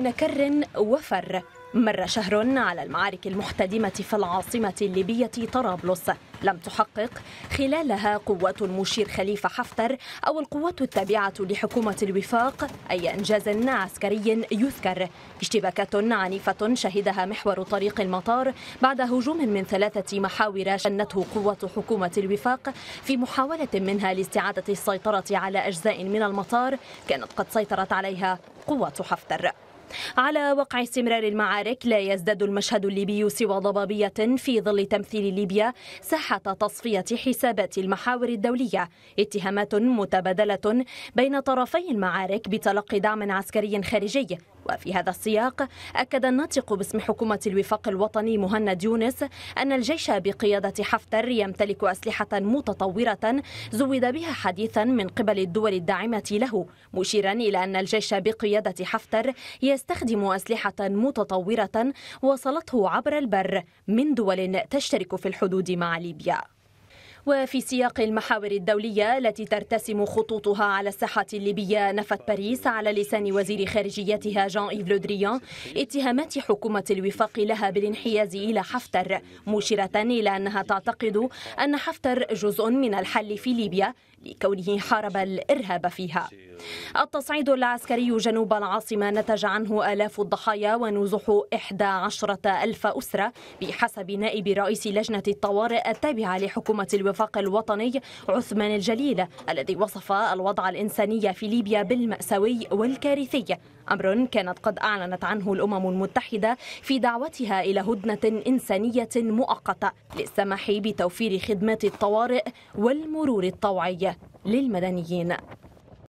بين كر وفر مر شهر على المعارك المحتدمة في العاصمة الليبية طرابلس لم تحقق خلالها قوات المشير خليفة حفتر أو القوات التابعة لحكومة الوفاق أي إنجاز عسكري يذكر اشتباكات عنيفة شهدها محور طريق المطار بعد هجوم من ثلاثة محاور شنته قوة حكومة الوفاق في محاولة منها لاستعادة السيطرة على أجزاء من المطار كانت قد سيطرت عليها قوات حفتر على وقع استمرار المعارك لا يزداد المشهد الليبي سوى ضبابية في ظل تمثيل ليبيا ساحة تصفية حسابات المحاور الدولية اتهامات متبادلة بين طرفي المعارك بتلقي دعم عسكري خارجي وفي هذا السياق أكد الناطق باسم حكومة الوفاق الوطني مهند يونس أن الجيش بقيادة حفتر يمتلك أسلحة متطورة زود بها حديثا من قبل الدول الداعمة له مشيرا إلى أن الجيش بقيادة حفتر يستخدم أسلحة متطورة وصلته عبر البر من دول تشترك في الحدود مع ليبيا وفي سياق المحاور الدولية التي ترتسم خطوطها على الساحة الليبية نفت باريس على لسان وزير خارجيتها جان إيف لودريان اتهامات حكومة الوفاق لها بالانحياز إلى حفتر مشيرة إلى أنها تعتقد أن حفتر جزء من الحل في ليبيا لكونه حارب الإرهاب فيها التصعيد العسكري جنوب العاصمة نتج عنه آلاف الضحايا ونزوح 11 ألف أسرة بحسب نائب رئيس لجنة الطوارئ التابعة لحكومة الوفاق الوطني عثمان الجليل الذي وصف الوضع الإنساني في ليبيا بالمأساوي والكارثي أمر كانت قد أعلنت عنه الأمم المتحدة في دعوتها إلى هدنة إنسانية مؤقتة للسماح بتوفير خدمات الطوارئ والمرور الطوعي للمدنيين